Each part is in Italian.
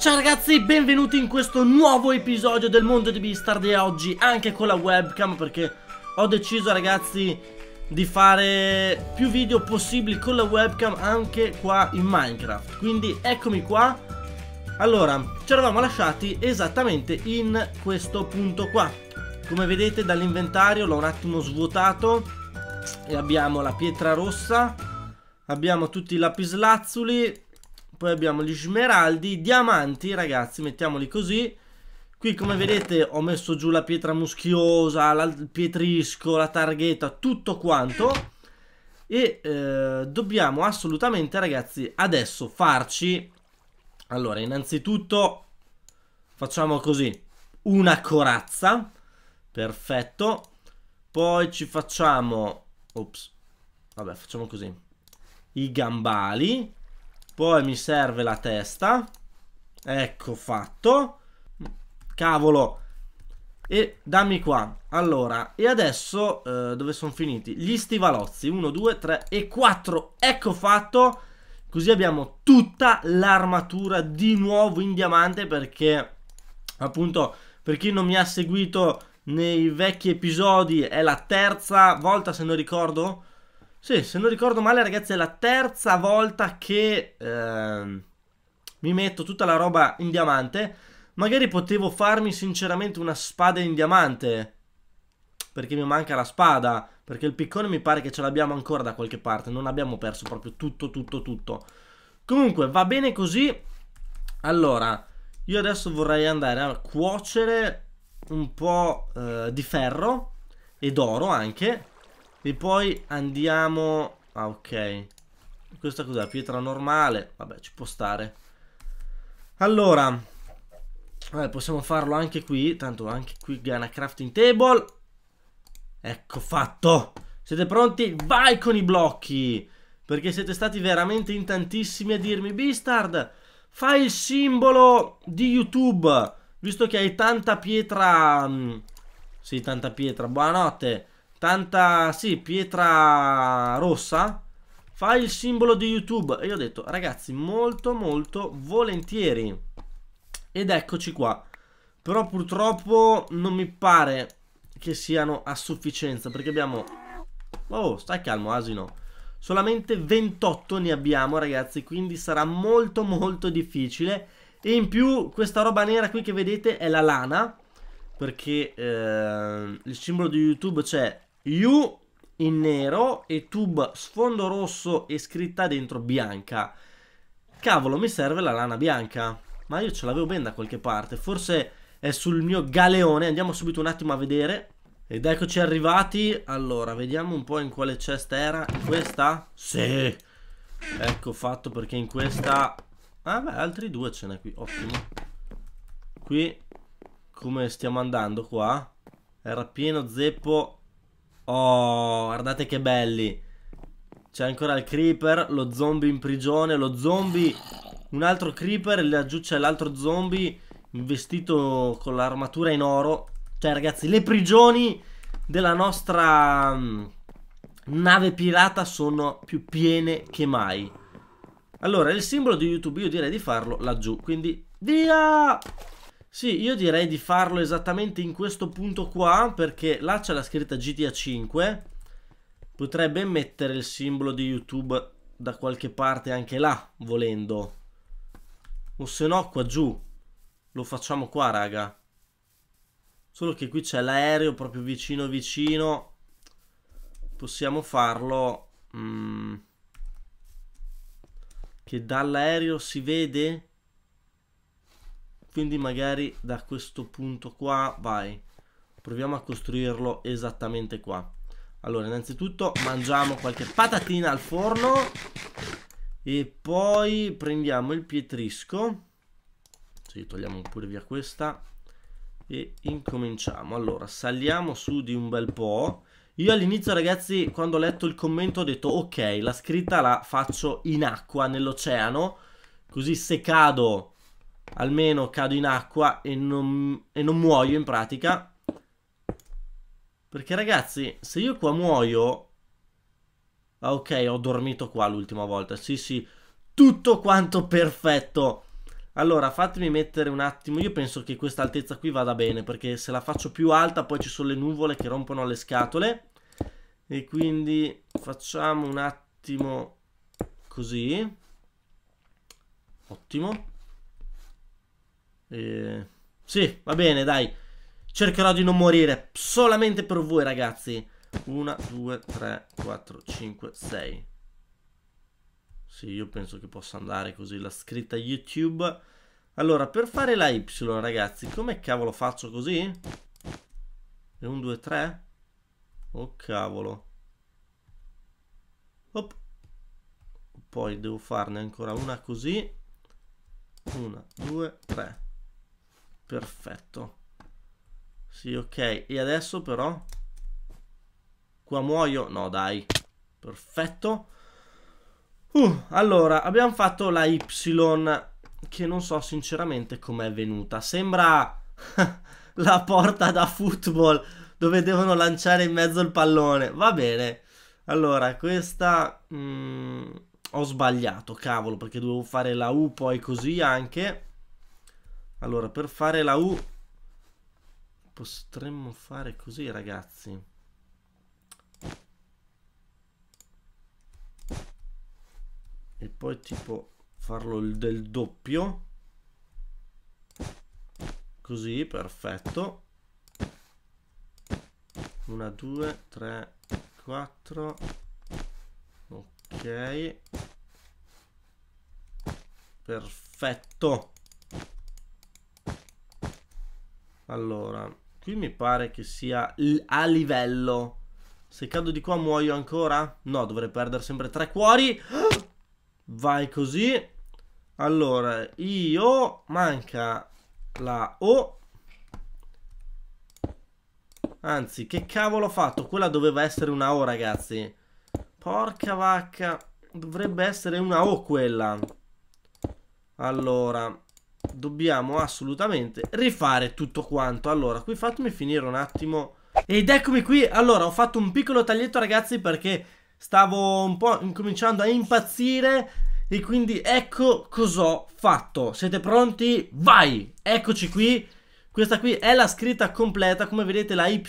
Ciao ragazzi, benvenuti in questo nuovo episodio del mondo di Beastard e oggi, anche con la webcam perché ho deciso ragazzi di fare più video possibili con la webcam anche qua in Minecraft. Quindi eccomi qua. Allora, ci eravamo lasciati esattamente in questo punto qua. Come vedete dall'inventario l'ho un attimo svuotato e abbiamo la pietra rossa, abbiamo tutti i lapislazzuli poi abbiamo gli smeraldi, i diamanti, ragazzi, mettiamoli così. Qui come vedete ho messo giù la pietra muschiosa, la, il pietrisco, la targhetta, tutto quanto. E eh, dobbiamo assolutamente, ragazzi, adesso farci... Allora, innanzitutto facciamo così. Una corazza. Perfetto. Poi ci facciamo... Ops. Vabbè, facciamo così. I gambali. Poi mi serve la testa. Ecco fatto. Cavolo. E dammi qua. Allora, e adesso eh, dove sono finiti? Gli stivalozzi. 1, 2, 3 e 4. Ecco fatto. Così abbiamo tutta l'armatura di nuovo in diamante perché appunto per chi non mi ha seguito nei vecchi episodi è la terza volta se non ricordo sì, se non ricordo male, ragazzi, è la terza volta che ehm, mi metto tutta la roba in diamante. Magari potevo farmi sinceramente una spada in diamante. Perché mi manca la spada. Perché il piccone mi pare che ce l'abbiamo ancora da qualche parte. Non abbiamo perso proprio tutto, tutto, tutto. Comunque, va bene così. Allora, io adesso vorrei andare a cuocere un po' eh, di ferro e d'oro anche e poi andiamo... Ah, ok. Questa cos'è? Pietra normale. Vabbè, ci può stare. Allora. Vabbè, possiamo farlo anche qui. Tanto anche qui Gana crafting table. Ecco fatto. Siete pronti? Vai con i blocchi. Perché siete stati veramente in tantissimi a dirmi, Beastard, fai il simbolo di YouTube. Visto che hai tanta pietra... Mm, sì, tanta pietra. Buonanotte tanta, sì, pietra rossa, fa il simbolo di YouTube. E io ho detto, ragazzi, molto, molto volentieri. Ed eccoci qua. Però purtroppo non mi pare che siano a sufficienza, perché abbiamo... Oh, stai calmo, asino. Solamente 28 ne abbiamo, ragazzi, quindi sarà molto, molto difficile. E in più, questa roba nera qui che vedete è la lana, perché eh, il simbolo di YouTube c'è You in nero e tube sfondo rosso e scritta dentro bianca. Cavolo, mi serve la lana bianca. Ma io ce l'avevo ben da qualche parte. Forse è sul mio galeone. Andiamo subito un attimo a vedere. Ed eccoci arrivati. Allora, vediamo un po' in quale cesta era. In questa? Sì. Ecco fatto perché in questa... Ah beh, altri due ce n'è qui. Ottimo. Qui, come stiamo andando qua? Era pieno zeppo Oh, guardate che belli. C'è ancora il creeper, lo zombie in prigione, lo zombie... Un altro creeper, laggiù c'è l'altro zombie vestito con l'armatura in oro. Cioè, ragazzi, le prigioni della nostra mm, nave pirata sono più piene che mai. Allora, il simbolo di YouTube io direi di farlo laggiù, quindi via! Sì, io direi di farlo esattamente in questo punto qua, perché là c'è la scritta GTA 5. Potrebbe mettere il simbolo di YouTube da qualche parte anche là, volendo. O se no qua giù. Lo facciamo qua, raga. Solo che qui c'è l'aereo proprio vicino vicino. Possiamo farlo... Mm, che dall'aereo si vede... Quindi magari da questo punto qua, vai, proviamo a costruirlo esattamente qua. Allora, innanzitutto mangiamo qualche patatina al forno e poi prendiamo il pietrisco. Sì, togliamo pure via questa e incominciamo. Allora, saliamo su di un bel po'. Io all'inizio, ragazzi, quando ho letto il commento ho detto ok, la scritta la faccio in acqua, nell'oceano, così se cado almeno cado in acqua e non, e non muoio in pratica. Perché ragazzi, se io qua muoio... Ah, ok, ho dormito qua l'ultima volta. Sì, sì, tutto quanto perfetto. Allora, fatemi mettere un attimo. Io penso che questa altezza qui vada bene, perché se la faccio più alta poi ci sono le nuvole che rompono le scatole. E quindi facciamo un attimo così. Ottimo. Eh, sì, va bene, dai. Cercherò di non morire. Solamente per voi, ragazzi. 1, 2, 3, 4, 5, 6. Sì, io penso che possa andare così la scritta YouTube. Allora, per fare la Y, ragazzi, come cavolo faccio così? E 1, 2, 3? Oh, cavolo. Op. Poi devo farne ancora una così. 1, 2, 3. Perfetto. Sì, ok. E adesso però... Qua muoio? No, dai. Perfetto. Uh, allora, abbiamo fatto la Y che non so sinceramente com'è venuta. Sembra la porta da football dove devono lanciare in mezzo il pallone. Va bene. Allora, questa... Mh, mm, ho sbagliato, cavolo, perché dovevo fare la U poi così anche. Allora, per fare la U potremmo fare così, ragazzi. E poi tipo farlo del doppio. Così, perfetto. 1, due, tre, quattro. Ok. Perfetto. Allora, qui mi pare che sia a livello. Se cado di qua muoio ancora? No, dovrei perdere sempre tre cuori. Vai così. Allora, io manca la O. Anzi, che cavolo ho fatto? Quella doveva essere una O, ragazzi. Porca vacca. Dovrebbe essere una O quella. Allora, dobbiamo assolutamente rifare tutto quanto. Allora, qui fatemi finire un attimo. Ed eccomi qui. Allora, ho fatto un piccolo taglietto, ragazzi, perché stavo un po' incominciando a impazzire. E quindi ecco cos'ho fatto. Siete pronti? Vai! Eccoci qui. Questa qui è la scritta completa. Come vedete, la Y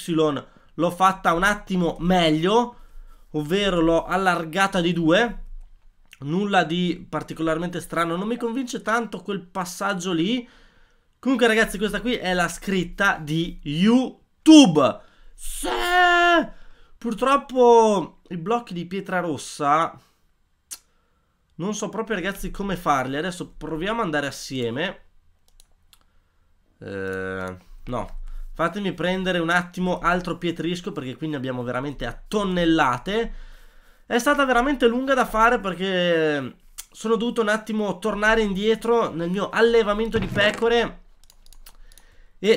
l'ho fatta un attimo meglio. Ovvero l'ho allargata di due nulla di particolarmente strano, non mi convince tanto quel passaggio lì. Comunque ragazzi questa qui è la scritta di YouTube. Sì! Purtroppo i blocchi di pietra rossa non so proprio ragazzi come farli. Adesso proviamo ad andare assieme. Eh, no. Fatemi prendere un attimo altro pietrisco perché qui ne abbiamo veramente a tonnellate. È stata veramente lunga da fare perché sono dovuto un attimo tornare indietro nel mio allevamento di pecore e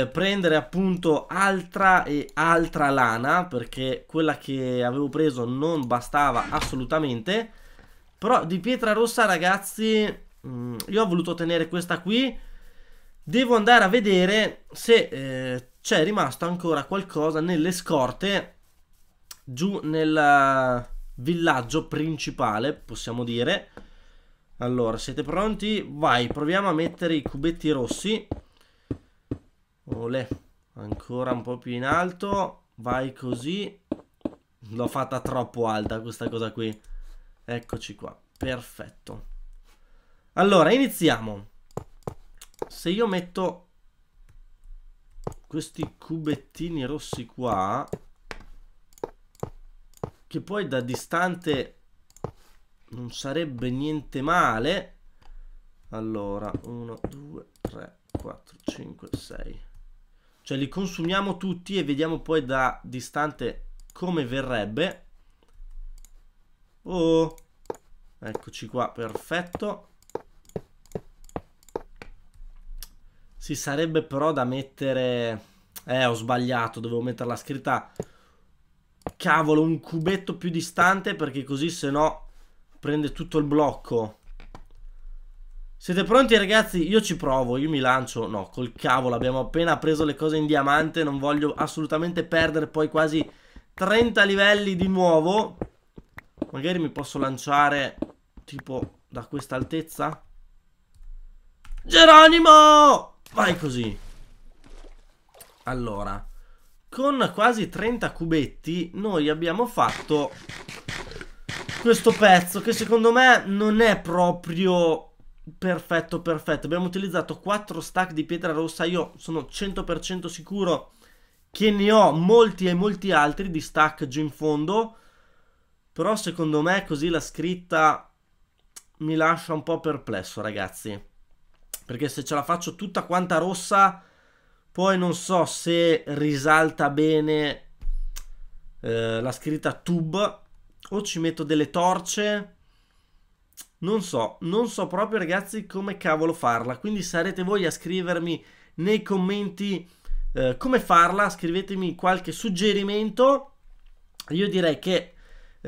eh, prendere appunto altra e altra lana perché quella che avevo preso non bastava assolutamente però di pietra rossa ragazzi mh, mm, io ho voluto tenere questa qui devo andare a vedere se eh, c'è rimasto ancora qualcosa nelle scorte giù nella villaggio principale, possiamo dire. Allora, siete pronti? Vai, proviamo a mettere i cubetti rossi. Olè, ancora un po' più in alto. Vai così. L'ho fatta troppo alta questa cosa qui. Eccoci qua, perfetto. Allora, iniziamo. Se io metto questi cubettini rossi qua, che poi da distante non sarebbe niente male. Allora, 1, 2, 3, 4, 5, 6. Cioè li consumiamo tutti e vediamo poi da distante come verrebbe. Oh, eccoci qua, perfetto. Si sarebbe però da mettere... Eh, ho sbagliato, dovevo mettere la scritta cavolo, un cubetto più distante perché così se no prende tutto il blocco. Siete pronti ragazzi? Io ci provo, io mi lancio. No, col cavolo, abbiamo appena preso le cose in diamante, non voglio assolutamente perdere poi quasi 30 livelli di nuovo. Magari mi posso lanciare tipo da questa altezza. Geronimo! Vai così. Allora con quasi 30 cubetti noi abbiamo fatto questo pezzo che secondo me non è proprio perfetto perfetto. Abbiamo utilizzato 4 stack di pietra rossa, io sono 100% sicuro che ne ho molti e molti altri di stack giù in fondo, però secondo me così la scritta mi lascia un po' perplesso ragazzi, perché se ce la faccio tutta quanta rossa poi non so se risalta bene eh, la scritta tube o ci metto delle torce. Non so, non so proprio ragazzi come cavolo farla, quindi sarete voi a scrivermi nei commenti eh, come farla, scrivetemi qualche suggerimento. Io direi che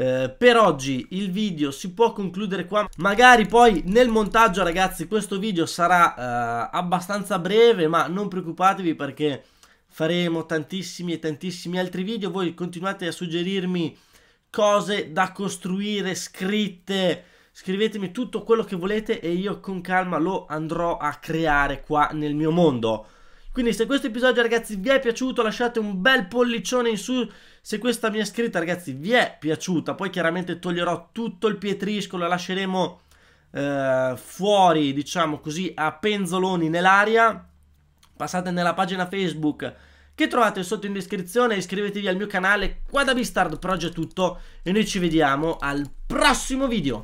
eh, per oggi il video si può concludere qua magari poi nel montaggio ragazzi questo video sarà eh, abbastanza breve ma non preoccupatevi perché faremo tantissimi e tantissimi altri video voi continuate a suggerirmi cose da costruire scritte scrivetemi tutto quello che volete e io con calma lo andrò a creare qua nel mio mondo quindi se questo episodio ragazzi vi è piaciuto lasciate un bel pollicione in su se questa mia scritta ragazzi vi è piaciuta. Poi chiaramente toglierò tutto il pietriscolo e lasceremo eh, fuori diciamo così a penzoloni nell'aria. Passate nella pagina Facebook che trovate sotto in descrizione iscrivetevi al mio canale. Qua da Bistard per oggi è tutto e noi ci vediamo al prossimo video.